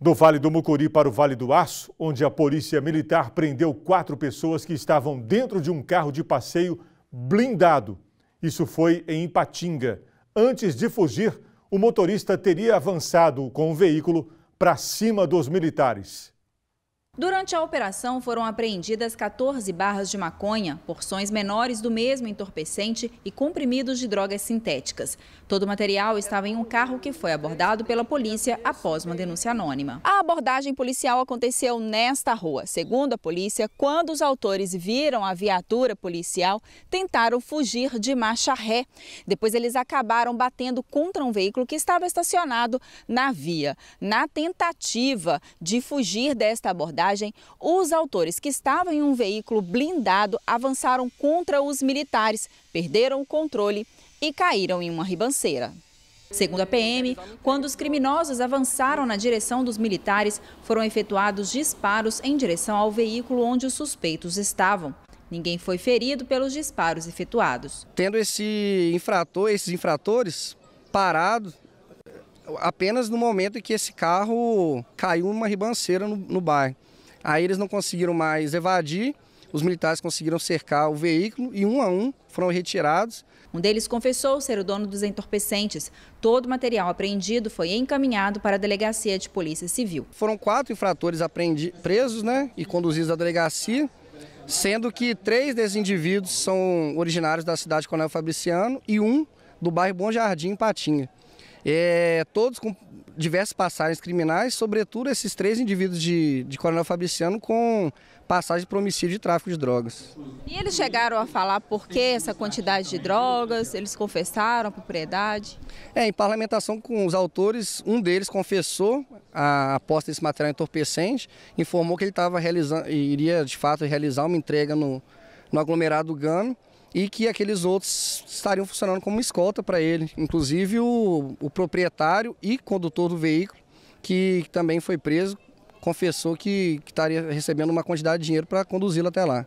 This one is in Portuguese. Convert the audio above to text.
Do Vale do Mucuri para o Vale do Aço, onde a polícia militar prendeu quatro pessoas que estavam dentro de um carro de passeio blindado. Isso foi em Ipatinga. Antes de fugir, o motorista teria avançado com o veículo para cima dos militares. Durante a operação foram apreendidas 14 barras de maconha, porções menores do mesmo entorpecente e comprimidos de drogas sintéticas. Todo o material estava em um carro que foi abordado pela polícia após uma denúncia anônima. A abordagem policial aconteceu nesta rua. Segundo a polícia, quando os autores viram a viatura policial, tentaram fugir de marcha ré. Depois eles acabaram batendo contra um veículo que estava estacionado na via. Na tentativa de fugir desta abordagem, abordagem, os autores que estavam em um veículo blindado avançaram contra os militares, perderam o controle e caíram em uma ribanceira. Segundo a PM, quando os criminosos avançaram na direção dos militares, foram efetuados disparos em direção ao veículo onde os suspeitos estavam. Ninguém foi ferido pelos disparos efetuados. Tendo esse infrator, esses infratores parados apenas no momento em que esse carro caiu uma ribanceira no, no bairro. Aí eles não conseguiram mais evadir, os militares conseguiram cercar o veículo e um a um foram retirados. Um deles confessou ser o dono dos entorpecentes. Todo o material apreendido foi encaminhado para a delegacia de polícia civil. Foram quatro infratores aprendi, presos né, e conduzidos à delegacia, sendo que três desses indivíduos são originários da cidade Coronel Fabriciano e um do bairro Bom Jardim, Patinha. É, todos com diversas passagens criminais, sobretudo esses três indivíduos de, de Coronel Fabriciano com passagem para homicídio e tráfico de drogas. E eles chegaram a falar por que essa quantidade de drogas? Eles confessaram a propriedade? É, em parlamentação com os autores, um deles confessou a aposta desse material entorpecente, informou que ele estava realizando, iria de fato realizar uma entrega no, no aglomerado Gano e que aqueles outros estariam funcionando como escolta para ele, inclusive o, o, proprietário e condutor do veículo, que também foi preso, confessou que, que estaria recebendo uma quantidade de dinheiro para conduzi-lo até lá.